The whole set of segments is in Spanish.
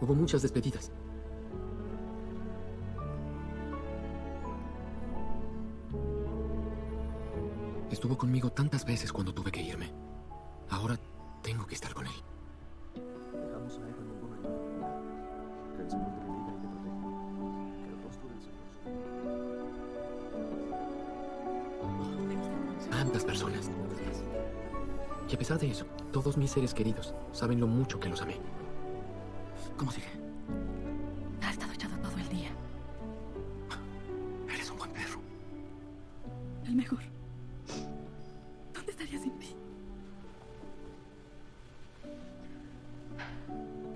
Hubo muchas despedidas. Estuvo conmigo tantas veces cuando tuve que irme. Ahora tengo que estar con él. Tantas personas. Y a pesar de eso, todos mis seres queridos saben lo mucho que los amé. ¿Cómo sigue? Ha estado echado todo el día. Eres un buen perro. El mejor. ¿Dónde estaría sin ti?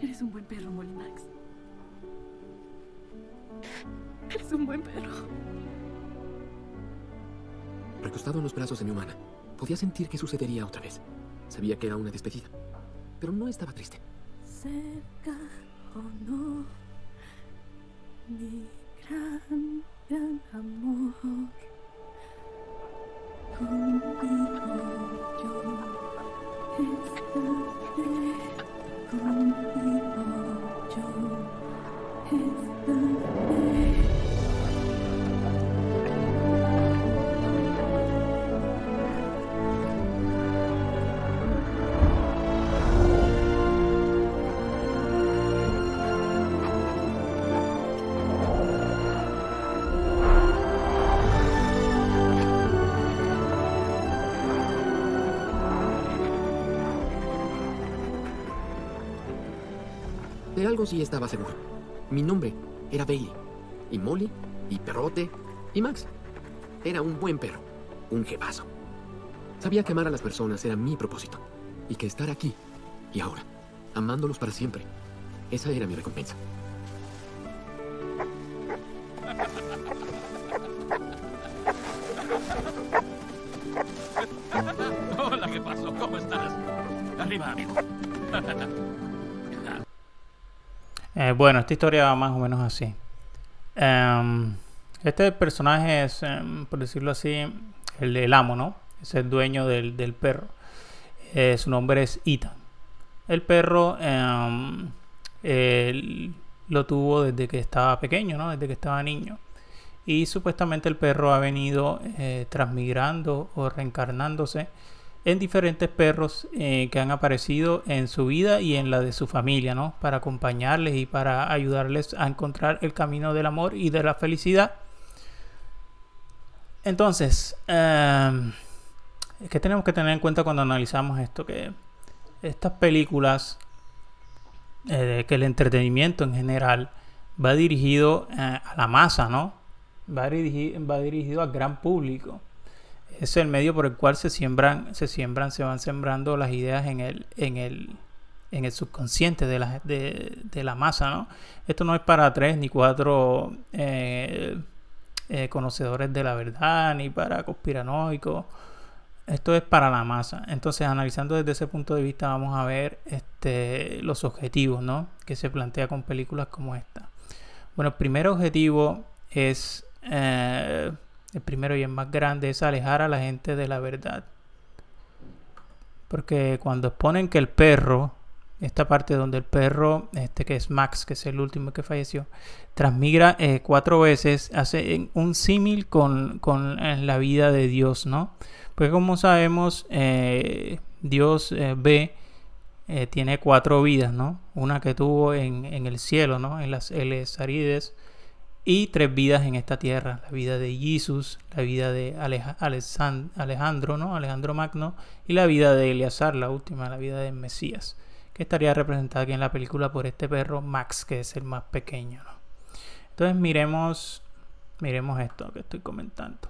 Eres un buen perro, Molly Eres un buen perro. Recostado en los brazos de mi humana, podía sentir que sucedería otra vez. Sabía que era una despedida, pero no estaba triste. cerca o oh no, mi gran, gran amor, contigo yo estaré, contigo yo estaré. De algo sí estaba seguro. Mi nombre era Bailey. Y Molly, y Perrote, y Max. Era un buen perro, un jebazo. Sabía que amar a las personas era mi propósito. Y que estar aquí y ahora, amándolos para siempre, esa era mi recompensa. Hola, ¿qué pasó? ¿Cómo estás? Arriba, amigo. Eh, bueno, esta historia va más o menos así. Em, este personaje es, em, por decirlo así, el, amo, ¿no? Es el dueño del, perro. Eh, su nombre es Ita. El perro em, lo tuvo desde que estaba pequeño, ¿no? Desde que estaba niño. Y supuestamente el perro ha venido eh, transmigrando o reencarnándose en diferentes perros eh, que han aparecido en su vida y en la de su familia, ¿no? Para acompañarles y para ayudarles a encontrar el camino del amor y de la felicidad. Entonces, qué em, que tenemos que tener en cuenta cuando analizamos esto? Que estas películas, eh, que el entretenimiento en general va dirigido eh, a la masa, ¿no? Va, va dirigido al gran público es el medio por el cual se siembran, se siembran, se van sembrando las ideas en el, en el, en el subconsciente de la, de, la masa, ¿no? Esto no es para tres ni cuatro eh, eh, conocedores de la verdad, ni para conspiranoicos. Esto es para la masa. Entonces, analizando desde ese punto de vista, vamos a ver este, los objetivos ¿no? que se plantea con películas como esta. Bueno, el primer objetivo es eh, el primero y el más grande es alejar a la gente de la verdad. Porque cuando exponen que el perro, esta parte donde el perro, este que es Max, que es el último que falleció, transmigra eh, cuatro veces, hace un símil con, eh, la vida de Dios, ¿no? Pues como sabemos, eh, Dios ve, tiene cuatro vidas, ¿no? Una que tuvo en, en el cielo, ¿no? En las Elesarides y tres vidas en esta tierra, la vida de Jesús, la vida de Alejandro, ¿no? Alejandro Magno y la vida de Eleazar, la última, la vida del Mesías, que estaría representada aquí en la película por este perro Max, que es el más pequeño, Entonces miremos, miremos esto que estoy comentando.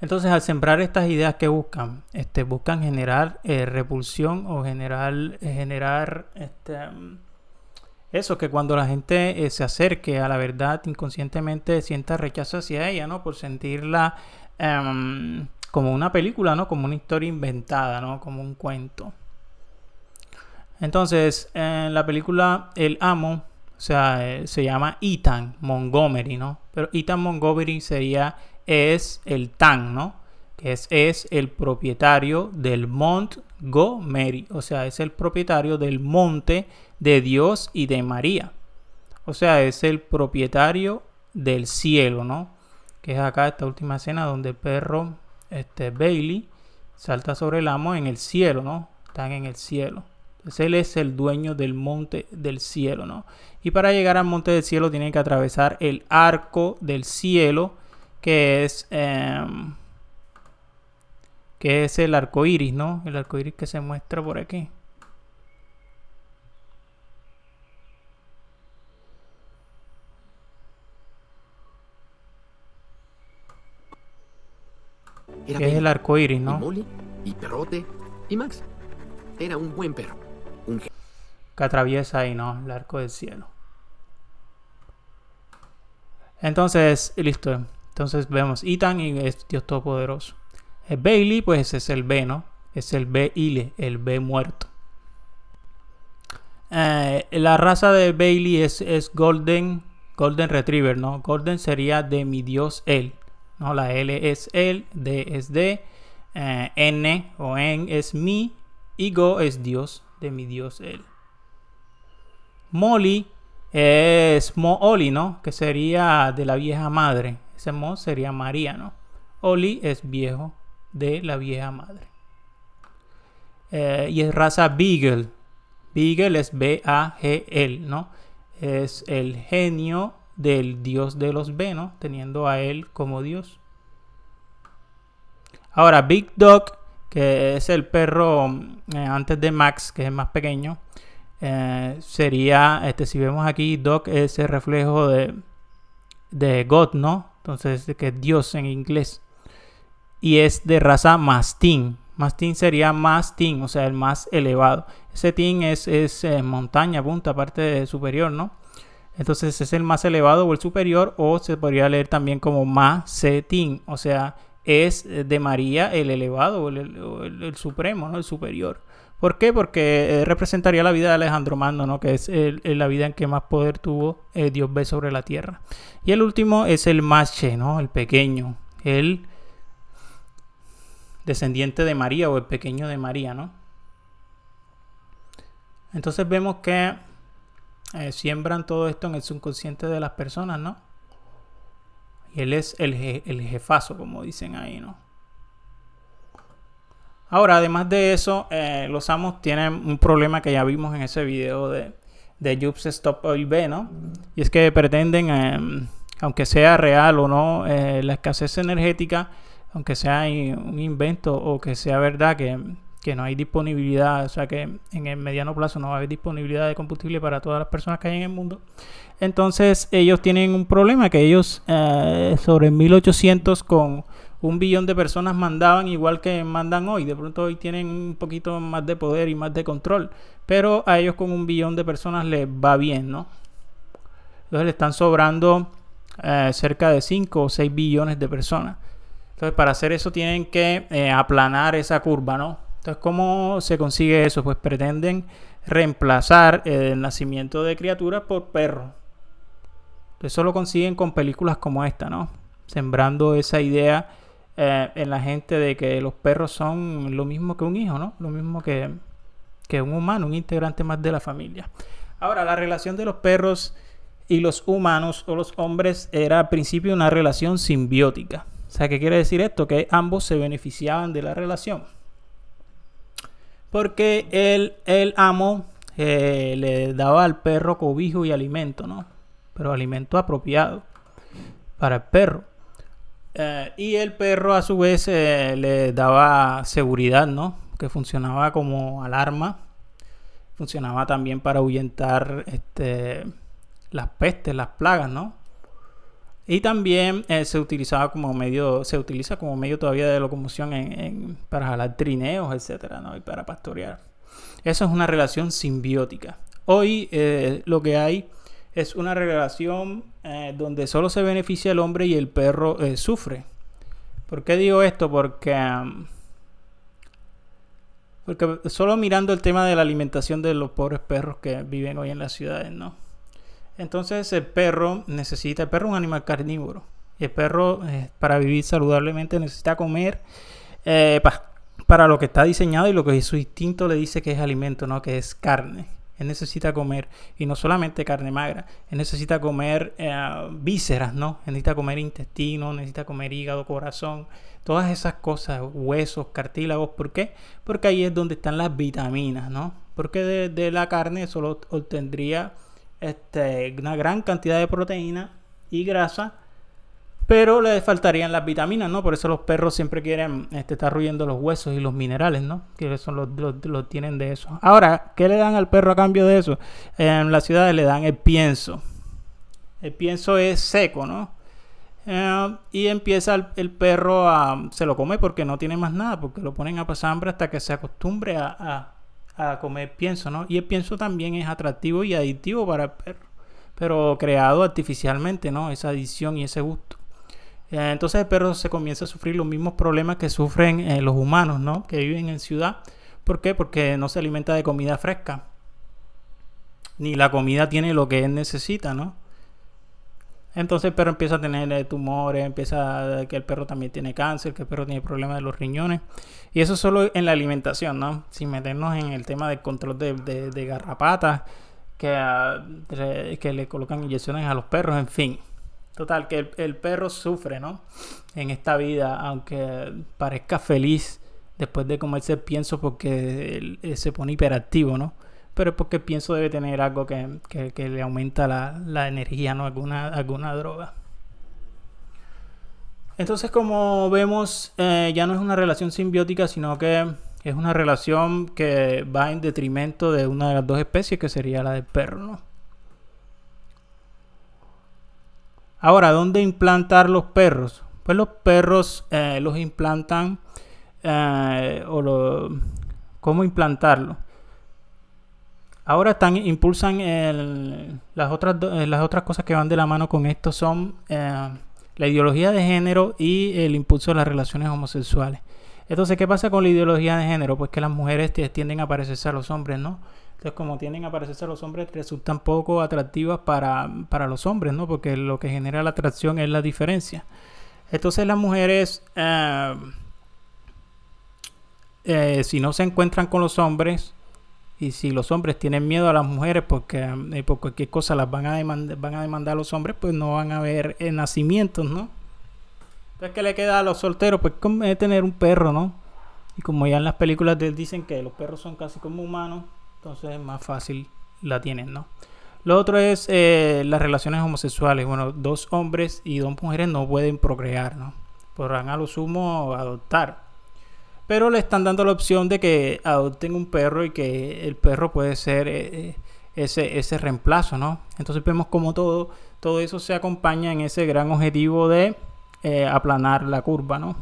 Entonces, al sembrar estas ideas que buscan, este, buscan generar eh, repulsión o generar, generar este, eso, que cuando la gente eh, se acerque a la verdad inconscientemente sienta rechazo hacia ella, ¿no? Por sentirla em, como una película, ¿no? Como una historia inventada, ¿no? Como un cuento. Entonces, en la película El Amo, o sea, eh, se llama Ethan Montgomery, ¿no? Pero Ethan Montgomery sería, es el tan, ¿no? es el propietario del Mont Mary o sea, es el propietario del monte de Dios y de María. O sea, es el propietario del cielo, ¿no? Que es acá esta última escena donde el perro, este Bailey, salta sobre el amo en el cielo, ¿no? Están en el cielo. Entonces él es el dueño del monte del cielo, ¿no? Y para llegar al monte del cielo tienen que atravesar el arco del cielo, que es... Em, que es el arco iris, ¿no? El arco iris que se muestra por aquí. es el arco iris, ¿no? Y y Perrote, y Max. Era un buen perro. Un... Que atraviesa ahí, ¿no? El arco del cielo. Entonces, listo. Entonces vemos Itan y Dios Todopoderoso. Eh, Bailey, pues es el B, ¿no? Es el B ile, el B muerto. Eh, la raza de Bailey es, es, Golden, Golden Retriever, ¿no? Golden sería de mi Dios él, ¿no? La L es él, D es de, eh, N o N es mi y Go es Dios, de mi Dios él. Molly es Mo Oli, ¿no? Que sería de la vieja madre. Ese Mo sería María, ¿no? Oli es viejo de la vieja madre. Eh, y es raza Beagle. Beagle es B-A-G-L, ¿no? Es el genio del dios de los venos, teniendo a él como dios. Ahora, Big Dog, que es el perro mm, eh, antes de Max, que es más pequeño, eh, sería, este, si vemos aquí, Dog es el reflejo de, de God, ¿no? Entonces, que es Dios en inglés y es de raza mastín. Mastín sería mastín, o sea, el más elevado. Ese es, eh, montaña, punta, parte superior, ¿no? Entonces es el más elevado o el superior, o se podría leer también como setín. o sea, es de María el elevado, el, el, supremo, ¿no? el superior. ¿Por qué? Porque eh, representaría la vida de Alejandro Mando, ¿no? que es la vida en que más poder tuvo eh, Dios ve sobre la tierra. Y el último es el mache, ¿no? el pequeño, el descendiente de María o el pequeño de María, ¿no? Entonces vemos que eh, siembran todo esto en el subconsciente de las personas, ¿no? Y él es el, jefazo, como dicen ahí, ¿no? Ahora, además de eso, eh, los amos tienen un problema que ya vimos en ese video de, de Jobs Stop Oil B, ¿no? Y es que pretenden, em, aunque sea real o no, eh, la escasez energética aunque sea un invento o que sea verdad que, no hay disponibilidad, o sea que en el mediano plazo no va a haber disponibilidad de combustible para todas las personas que hay en el mundo, entonces ellos tienen un problema que ellos eh, sobre 1800 con un billón de personas mandaban igual que mandan hoy, de pronto hoy tienen un poquito más de poder y más de control, pero a ellos con un billón de personas les va bien, ¿no? Entonces le están sobrando eh, cerca de 5 o 6 billones de personas. Entonces, para hacer eso tienen que eh, aplanar esa curva, ¿no? Entonces, ¿cómo se consigue eso? Pues pretenden reemplazar el nacimiento de criaturas por perros. Eso lo consiguen con películas como esta, ¿no? Sembrando esa idea eh, en la gente de que los perros son lo mismo que un hijo, ¿no? Lo mismo que, que un humano, un integrante más de la familia. Ahora, la relación de los perros y los humanos o los hombres era al principio una relación simbiótica. O sea, ¿qué quiere decir esto? Que ambos se beneficiaban de la relación. Porque el, el amo eh, le daba al perro cobijo y alimento, ¿no? Pero alimento apropiado para el perro. Eh, y el perro a su vez eh, le daba seguridad, ¿no? Que funcionaba como alarma. Funcionaba también para ahuyentar este, las pestes, las plagas, ¿no? Y también eh, se utilizaba como medio, se utiliza como medio todavía de locomoción en, para jalar trineos, etcétera, ¿no? Y para pastorear. Eso es una relación simbiótica. Hoy eh, lo que hay es una relación eh, donde solo se beneficia el hombre y el perro sufre. ¿Por qué digo esto? Porque, mm, porque solo mirando el tema de la alimentación de los pobres perros que viven hoy en las ciudades, ¿no? Entonces el perro necesita, el perro es un animal carnívoro. El perro eh, para vivir saludablemente necesita comer eh, para lo que está diseñado y lo que su instinto le dice que es alimento, no que es carne. Él necesita comer, y no solamente carne magra, él necesita comer eh, vísceras, ¿no? necesita comer intestino, necesita comer hígado, corazón, todas esas cosas, huesos, cartílagos. ¿Por qué? Porque ahí es donde están las vitaminas, ¿no? Porque de la carne solo obtendría este, una gran cantidad de proteína y grasa, pero le faltarían las vitaminas, ¿no? Por eso los perros siempre quieren este, estar ruyendo los huesos y los minerales, ¿no? Que son los, tienen de eso. Ahora, ¿qué le dan al perro a cambio de eso? En las ciudades le dan el pienso. El pienso es seco, ¿no? Eh, y empieza el, perro a... se lo come porque no tiene más nada, porque lo ponen a pasar hambre hasta que se acostumbre a a comer pienso, ¿no? Y el pienso también es atractivo y adictivo para el perro, pero creado artificialmente, ¿no? Esa adicción y ese gusto. Eh, entonces el perro se comienza a sufrir los mismos problemas que sufren eh, los humanos, ¿no? Que viven en ciudad. ¿Por qué? Porque no se alimenta de comida fresca. Ni la comida tiene lo que él necesita, ¿no? Entonces el perro empieza a tener eh, tumores, empieza a eh, que el perro también tiene cáncer, que el perro tiene problemas de los riñones. Y eso solo en la alimentación, ¿no? Sin meternos en el tema del control de, de, garrapatas, que, ah, que le colocan inyecciones a los perros, en fin. Total, que el, perro sufre, ¿no? En esta vida, aunque parezca feliz después de comerse pienso porque eh, se pone hiperactivo, ¿no? pero es porque pienso debe tener algo que, le aumenta la, energía, ¿no? Alguna, alguna droga. Entonces, como vemos, eh, ya no es una relación simbiótica, sino que es una relación que va en detrimento de una de las dos especies, que sería la del perro, Ahora, ¿dónde implantar los perros? Pues los perros eh, los implantan, eh, o lo, ¿cómo implantarlo? Ahora están, impulsan las, otras, eh, las otras cosas que van de la mano con esto son eh, la ideología de género y el impulso de las relaciones homosexuales. Entonces, ¿qué pasa con la ideología de género? Pues que las mujeres tienden a parecerse a los hombres, ¿no? Entonces, como tienden a parecerse a los hombres, resultan poco atractivas para, los hombres, ¿no? Porque lo que genera la atracción es la diferencia. Entonces, las mujeres... Eh, si no se encuentran con los hombres, y si los hombres tienen miedo a las mujeres porque eh, por cualquier cosa las van a, demandar, van a demandar los hombres, pues no van a haber eh, nacimientos, ¿no? Entonces, ¿qué le queda a los solteros? Pues es tener un perro, ¿no? Y como ya en las películas dicen que los perros son casi como humanos, entonces es más fácil la tienen, ¿no? Lo otro es eh, las relaciones homosexuales. Bueno, dos hombres y dos mujeres no pueden procrear, ¿no? Podrán a lo sumo adoptar pero le están dando la opción de que adopten un perro y que el perro puede ser eh, eh, ese, reemplazo, ¿no? Entonces vemos cómo todo, todo eso se acompaña en ese gran objetivo de eh, aplanar la curva, ¿no?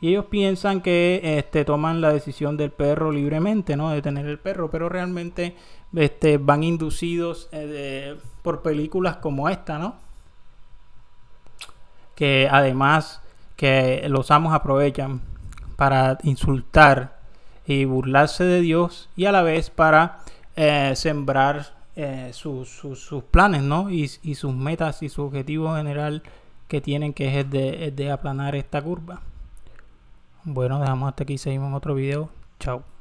Y ellos piensan que este, toman la decisión del perro libremente, ¿no? De tener el perro, pero realmente este, van inducidos por películas como esta, ¿no? Que además que los amos aprovechan para insultar y burlarse de Dios y a la vez para eh, sembrar eh, sus planes Y, sus metas y su objetivo general que tienen que es de, de aplanar esta curva. Bueno, dejamos hasta aquí, seguimos en otro video. Chao.